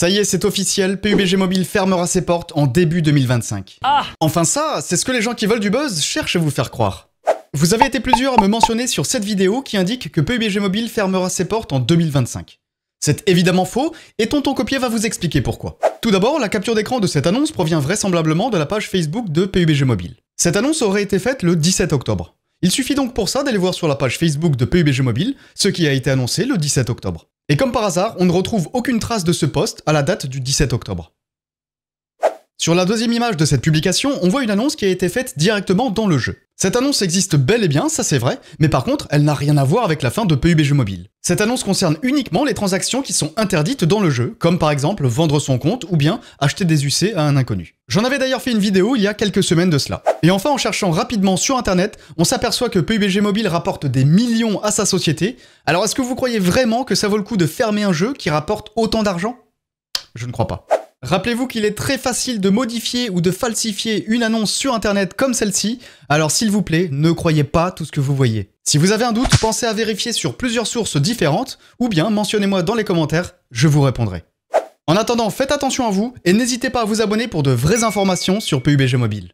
Ça y est, c'est officiel, PUBG Mobile fermera ses portes en début 2025. Ah Enfin ça, c'est ce que les gens qui veulent du buzz cherchent à vous faire croire. Vous avez été plusieurs à me mentionner sur cette vidéo qui indique que PUBG Mobile fermera ses portes en 2025. C'est évidemment faux, et Tonton Copier va vous expliquer pourquoi. Tout d'abord, la capture d'écran de cette annonce provient vraisemblablement de la page Facebook de PUBG Mobile. Cette annonce aurait été faite le 17 octobre. Il suffit donc pour ça d'aller voir sur la page Facebook de PUBG Mobile ce qui a été annoncé le 17 octobre. Et comme par hasard, on ne retrouve aucune trace de ce poste à la date du 17 octobre. Sur la deuxième image de cette publication, on voit une annonce qui a été faite directement dans le jeu. Cette annonce existe bel et bien, ça c'est vrai, mais par contre, elle n'a rien à voir avec la fin de PUBG Mobile. Cette annonce concerne uniquement les transactions qui sont interdites dans le jeu, comme par exemple vendre son compte ou bien acheter des UC à un inconnu. J'en avais d'ailleurs fait une vidéo il y a quelques semaines de cela. Et enfin, en cherchant rapidement sur internet, on s'aperçoit que PUBG Mobile rapporte des millions à sa société, alors est-ce que vous croyez vraiment que ça vaut le coup de fermer un jeu qui rapporte autant d'argent Je ne crois pas. Rappelez-vous qu'il est très facile de modifier ou de falsifier une annonce sur Internet comme celle-ci, alors s'il vous plaît, ne croyez pas tout ce que vous voyez. Si vous avez un doute, pensez à vérifier sur plusieurs sources différentes, ou bien mentionnez-moi dans les commentaires, je vous répondrai. En attendant, faites attention à vous, et n'hésitez pas à vous abonner pour de vraies informations sur PUBG Mobile.